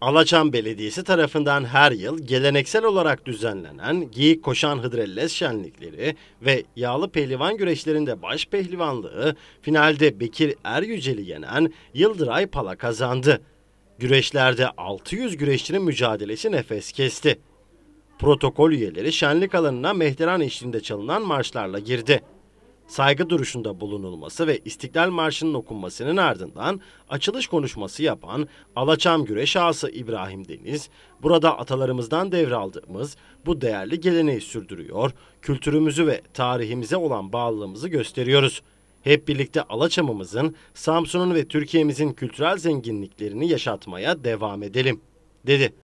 Alaçam Belediyesi tarafından her yıl geleneksel olarak düzenlenen Giyik Koşan Hıdrellez Şenlikleri ve Yağlı Pehlivan Güreşlerinde baş pehlivanlığı finalde Bekir Er yenen Yıldıray Pala kazandı. Güreşlerde 600 güreşçinin mücadelesi nefes kesti. Protokol üyeleri şenlik alanına mehteran eşliğinde çalınan marşlarla girdi saygı duruşunda bulunulması ve İstiklal Marşı'nın okunmasının ardından açılış konuşması yapan Alaçam Güreş ağası İbrahim Deniz, burada atalarımızdan devraldığımız bu değerli geleneği sürdürüyor, kültürümüzü ve tarihimize olan bağlılığımızı gösteriyoruz. Hep birlikte Alaçam'ımızın, Samsun'un ve Türkiye'mizin kültürel zenginliklerini yaşatmaya devam edelim, dedi.